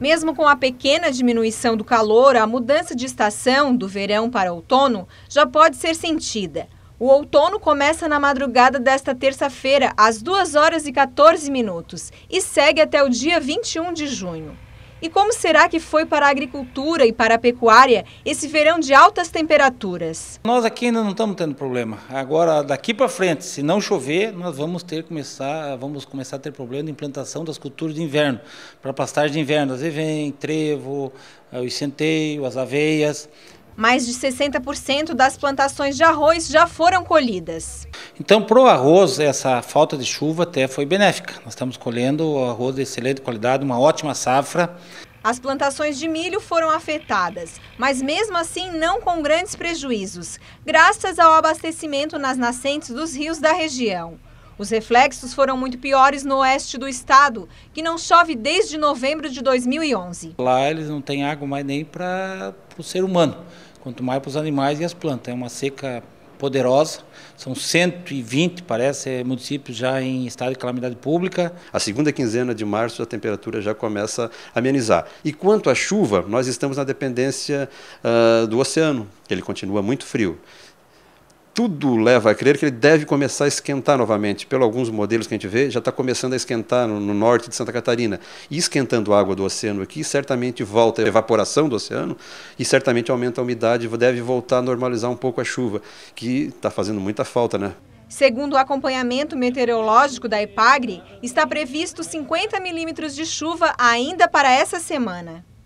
Mesmo com a pequena diminuição do calor, a mudança de estação, do verão para outono, já pode ser sentida. O outono começa na madrugada desta terça-feira, às 2 horas e 14 minutos, e segue até o dia 21 de junho. E como será que foi para a agricultura e para a pecuária esse verão de altas temperaturas? Nós aqui ainda não estamos tendo problema. Agora, daqui para frente, se não chover, nós vamos ter começar, vamos começar a ter problema de implantação das culturas de inverno, para pastagem de inverno, as evem, trevo, eh, o centeio, as aveias. Mais de 60% das plantações de arroz já foram colhidas. Então, para o arroz, essa falta de chuva até foi benéfica. Nós estamos colhendo arroz de excelente qualidade, uma ótima safra. As plantações de milho foram afetadas, mas mesmo assim não com grandes prejuízos, graças ao abastecimento nas nascentes dos rios da região. Os reflexos foram muito piores no oeste do estado, que não chove desde novembro de 2011. Lá eles não têm água mais nem para o ser humano, quanto mais para os animais e as plantas. É uma seca poderosa. São 120, parece, é, municípios já em estado de calamidade pública. A segunda quinzena de março a temperatura já começa a amenizar. E quanto à chuva, nós estamos na dependência uh, do oceano. Ele continua muito frio tudo leva a crer que ele deve começar a esquentar novamente. Pelo alguns modelos que a gente vê, já está começando a esquentar no, no, norte de Santa Catarina. E esquentando a água do oceano aqui, certamente volta a evaporação do oceano e certamente aumenta a umidade, deve voltar a normalizar um pouco a chuva, que está fazendo muita falta, né? Segundo o acompanhamento meteorológico da EPAGRE, está previsto 50 milímetros de chuva ainda para essa semana.